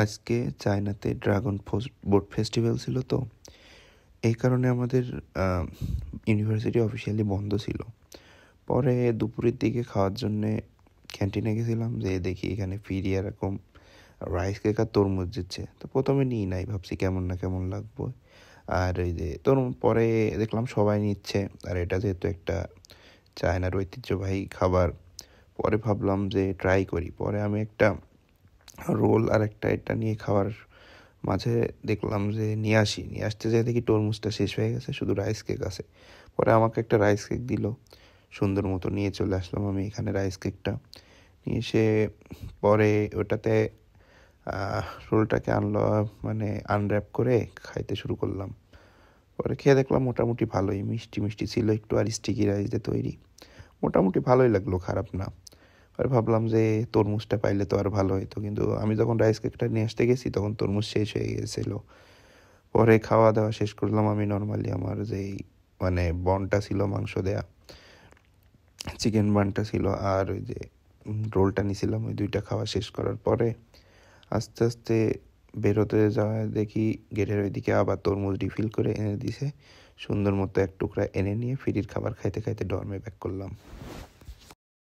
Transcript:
আজকে চায়নাতে dragon boat festival ছিল তো এই কারণে আমাদের ইউনিভার্সিটি অফিসিয়ালি বন্ধ ছিল পরে দুপুরের দিকে খাওয়ার জন্যে ক্যান্টিনে গেছিলাম যে দেখি এখানে ফিরি এরকম রাইস কেক আর তরমুজ দিচ্ছে তো প্রথমে নিই নাই ভাবছি কেমন না কেমন লাগবো আর ওই যে তরমুজ পরে দেখলাম সবাই নিচ্ছে আর এটা যেহেতু একটা চায়নার ঐতিহ্যবাহী খাবার পরে ভাবলাম যে ট্রাই করি পরে আমি একটা রোল আর একটা এটা নিয়ে খাওয়ার মাঝে দেখলাম যে নিয়ে আসি নিয়ে আসতে যাই দেখি তরমুজটা শেষ হয়ে গেছে শুধু রাইস কেক আছে পরে আমাকে একটা রাইস কেক দিল সুন্দর মতো নিয়ে চলে আসলাম আমি এখানে রাইস কেকটা নিয়ে এসে পরে ওটাতে রোলটাকে আনলো মানে আনর্যাপ করে খাইতে শুরু করলাম পরে খেয়ে দেখলাম মোটামুটি ভালোই মিষ্টি মিষ্টি ছিল একটু আর স্টিকি রাইস দিয়ে তৈরি মোটামুটি ভালোই লাগলো খারাপ না আর ভাবলাম যে তরমুজটা পাইলে তো আর ভালো হতো কিন্তু আমি যখন রাইস কেকটা নিয়ে আসতে গেছি তখন তরমুজ শেষ হয়ে গেছিলো পরে খাওয়া দাওয়া শেষ করলাম আমি নর্মালি আমার যেই মানে বনটা ছিল মাংস দেয়া চিকেন বানটা ছিল আর ওই যে রোলটা নিয়েছিলাম ওই দুইটা খাওয়া শেষ করার পরে আস্তে আস্তে বেরোতে যাওয়া দেখি গেটের ওইদিকে আবার তরমুজ রিফিল করে এনে দিছে সুন্দর মতো এক টুকরা এনে নিয়ে ফিরির খাবার খাইতে খাইতে ডর্মে ব্যাক করলাম